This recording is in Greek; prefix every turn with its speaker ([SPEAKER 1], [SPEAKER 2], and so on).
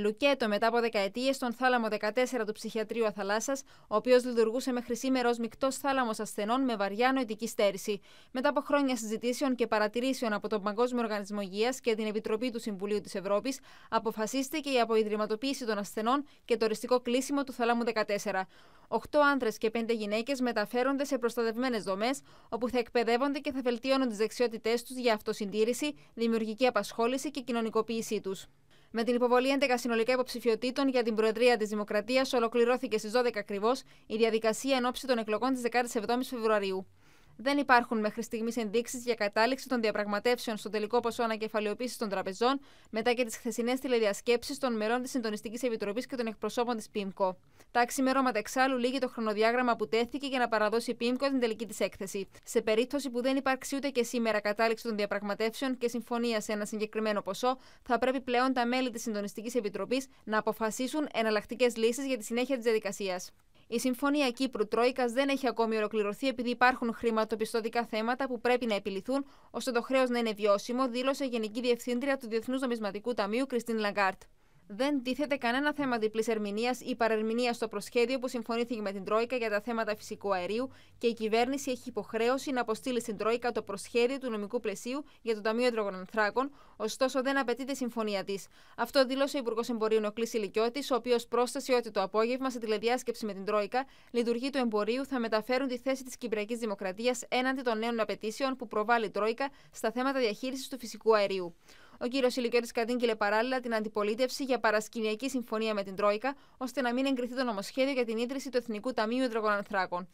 [SPEAKER 1] Λουκέτο μετά από δεκαετίες στον θάλαμο 14 του ψυχιατρίου Αθαλάσσας, ο οποίος λειτουργούσε μέχρι σήμερα ως μεικτός θάλαμος ασθενών με βαριά νοητική στέρηση. Μετά από χρόνια συζητήσεων και παρατηρήσεων από τον Παγκόσμιο Οργανισμό Υγείας και την Επιτροπή του Συμβουλίου της Ευρώπης, αποφασίστηκε η αποϊδρυματοποίηση των ασθενών και το οριστικό κλείσιμο του θαλάμου 14. Οχτώ άντρες και πέντε γυναίκες μεταφέρονται σε προστατευμένες δομές, όπου θα εκπαιδεύονται και θα βελτιώνουν τις δεξιότητές τους για αυτοσυντήρηση, δημιουργική απασχόληση και κοινωνικοποίησή τους. Με την υποβολή 11 συνολικά υποψηφιωτήτων για την Προεδρία της Δημοκρατίας, ολοκληρώθηκε στις 12 ακριβώς η διαδικασία εν των εκλογών της 17η Φεβρουαρίου. Δεν υπάρχουν μέχρι στιγμής ενδείξεις για κατάληξη των διαπραγματεύσεων στο τελικό ποσό ανακεφαλαιοποίησης των τραπεζών μετά και τις χθεσινές τηλεδιασκέψεις των μελών της Συντονιστικής Επιτροπής και των εκπροσώπων της ΠΥΜΚΟ. Τα ξημερώματα εξάλλου λύγει το χρονοδιάγραμμα που τέθηκε για να παραδώσει η ΠΥΜΚΟ την τελική της έκθεση. Σε περίπτωση που δεν υπάρξει ούτε και σήμερα κατάληξη των διαπραγματεύσεων και συμφωνία σε ένα συγκεκριμένο ποσό, θα πρέπει πλέον τα μέλη της Συντονιστικής Επιτροπής να αποφασίσουν εναλλακτικές λύσεις για τη συνέχεια της διαδικασίας. Η Συμφωνία Κύπρου-Τρόικα δεν έχει ακόμη ολοκληρωθεί επειδή υπάρχουν χρηματοπιστωτικά θέματα που πρέπει να επιληθούν ώστε το χρέος να είναι βιώσιμο, δήλωσε η Γενική Διευθύντρια του Διεθνούς Νομισματικού Ταμείου Κριστίν Λαγκάρτ δεν τίθεται κανένα θέμα διπλής ερμηνείας ή παρερμηνείας στο προσχέδιο που συμφωνήθηκε με την Τρόικα για τα θέματα φυσικού αερίου και η κυβέρνηση έχει υποχρέωση να αποστείλει στην Τρόικα το προσχέδιο του νομικού πλαισίου για το Ταμείο Ανθράκων, ωστόσο δεν απαιτείται συμφωνία της. Αυτό δήλωσε ο Υπουργός Εμπορίου Νοκλής Ηλικιώτη, ο οποίος πρόσθεσε ότι το απόγευμα σε τηλεδιάσκεψη με την Τρόικα, λειτουργοί του εμπορίου θα μεταφέρουν τη θέση της Κυπριακής Δημοκρατίας έναντι των νέων απαιτήσεων που προβάλλει η Τρόικα στα θέματα διαχείρισης του φυσικού αερίου. Ο κύριος Ηλικιώτη κατήγγειλε παράλληλα την αντιπολίτευση για παρασκηνιακή συμφωνία με την Τρόικα, ώστε να μην εγκριθεί το νομοσχέδιο για την ίδρυση του Εθνικού Ταμείου Υδρογονανθράκων.